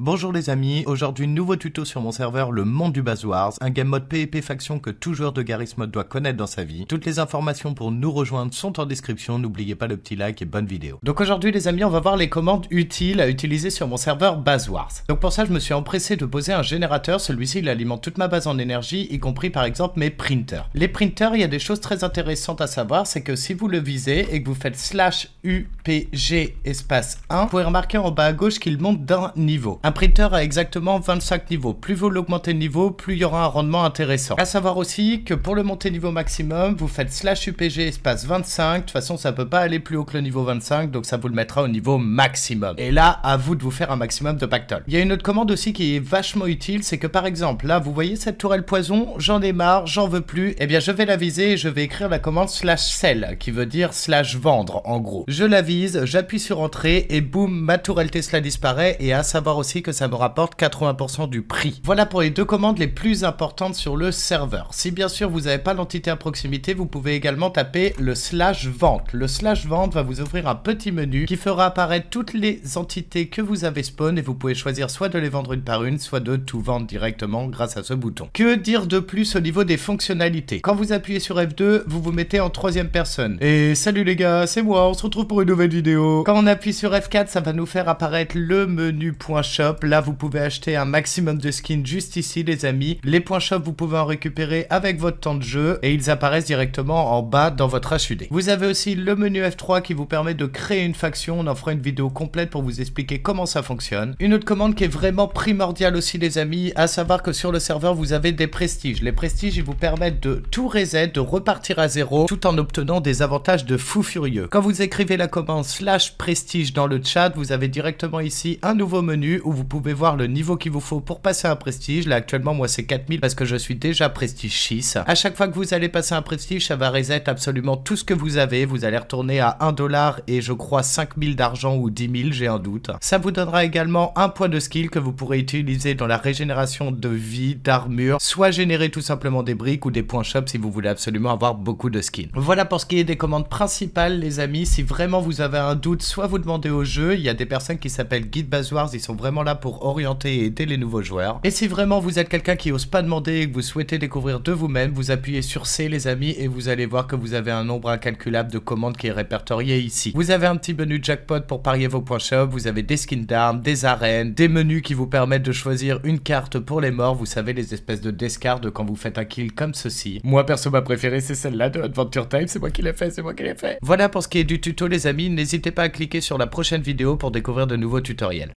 Bonjour les amis, aujourd'hui nouveau tuto sur mon serveur le monde du Bazoars, un game mode PvP e faction que tout joueur de Garry's Mod doit connaître dans sa vie. Toutes les informations pour nous rejoindre sont en description, n'oubliez pas le petit like et bonne vidéo. Donc aujourd'hui les amis on va voir les commandes utiles à utiliser sur mon serveur Bazoars. Donc pour ça je me suis empressé de poser un générateur, celui-ci il alimente toute ma base en énergie, y compris par exemple mes printers. Les printers il y a des choses très intéressantes à savoir, c'est que si vous le visez et que vous faites slash UPG espace 1, vous pouvez remarquer en bas à gauche qu'il monte d'un niveau un printer a exactement 25 niveaux. Plus vous l'augmentez de niveau, plus il y aura un rendement intéressant. À savoir aussi que pour le monter niveau maximum, vous faites slash UPG espace 25. De toute façon, ça peut pas aller plus haut que le niveau 25, donc ça vous le mettra au niveau maximum. Et là, à vous de vous faire un maximum de pactole. Il y a une autre commande aussi qui est vachement utile, c'est que par exemple, là, vous voyez cette tourelle poison, j'en démarre, j'en veux plus. Eh bien, je vais la viser et je vais écrire la commande slash sell, qui veut dire slash vendre, en gros. Je la vise, j'appuie sur entrée et boum, ma tourelle Tesla disparaît. Et à savoir aussi que ça me rapporte 80% du prix. Voilà pour les deux commandes les plus importantes sur le serveur. Si bien sûr vous n'avez pas l'entité à proximité, vous pouvez également taper le slash vente. Le slash vente va vous ouvrir un petit menu qui fera apparaître toutes les entités que vous avez spawn et vous pouvez choisir soit de les vendre une par une, soit de tout vendre directement grâce à ce bouton. Que dire de plus au niveau des fonctionnalités Quand vous appuyez sur F2, vous vous mettez en troisième personne. Et salut les gars, c'est moi, on se retrouve pour une nouvelle vidéo. Quand on appuie sur F4, ça va nous faire apparaître le menu Là, vous pouvez acheter un maximum de skins juste ici, les amis. Les points shop, vous pouvez en récupérer avec votre temps de jeu et ils apparaissent directement en bas dans votre HUD. Vous avez aussi le menu F3 qui vous permet de créer une faction. On en fera une vidéo complète pour vous expliquer comment ça fonctionne. Une autre commande qui est vraiment primordiale aussi, les amis, à savoir que sur le serveur, vous avez des prestiges. Les prestiges, ils vous permettent de tout reset, de repartir à zéro, tout en obtenant des avantages de fou furieux. Quand vous écrivez la commande slash prestige dans le chat, vous avez directement ici un nouveau menu où vous vous pouvez voir le niveau qu'il vous faut pour passer un prestige. Là, actuellement, moi, c'est 4000 parce que je suis déjà prestige 6. À chaque fois que vous allez passer un prestige, ça va reset absolument tout ce que vous avez. Vous allez retourner à 1 dollar et je crois 5000 d'argent ou 10 000, j'ai un doute. Ça vous donnera également un point de skill que vous pourrez utiliser dans la régénération de vie, d'armure, soit générer tout simplement des briques ou des points shop si vous voulez absolument avoir beaucoup de skins. Voilà pour ce qui est des commandes principales, les amis. Si vraiment vous avez un doute, soit vous demandez au jeu. Il y a des personnes qui s'appellent Guide Bazwars, ils sont vraiment là pour orienter et aider les nouveaux joueurs. Et si vraiment vous êtes quelqu'un qui ose pas demander et que vous souhaitez découvrir de vous-même, vous appuyez sur C les amis et vous allez voir que vous avez un nombre incalculable de commandes qui est répertorié ici. Vous avez un petit menu jackpot pour parier vos points shop, vous avez des skins d'armes, des arènes, des menus qui vous permettent de choisir une carte pour les morts, vous savez les espèces de descartes quand vous faites un kill comme ceci. Moi perso ma préférée c'est celle-là de Adventure Time, c'est moi qui l'ai fait, c'est moi qui l'ai fait. Voilà pour ce qui est du tuto les amis, n'hésitez pas à cliquer sur la prochaine vidéo pour découvrir de nouveaux tutoriels.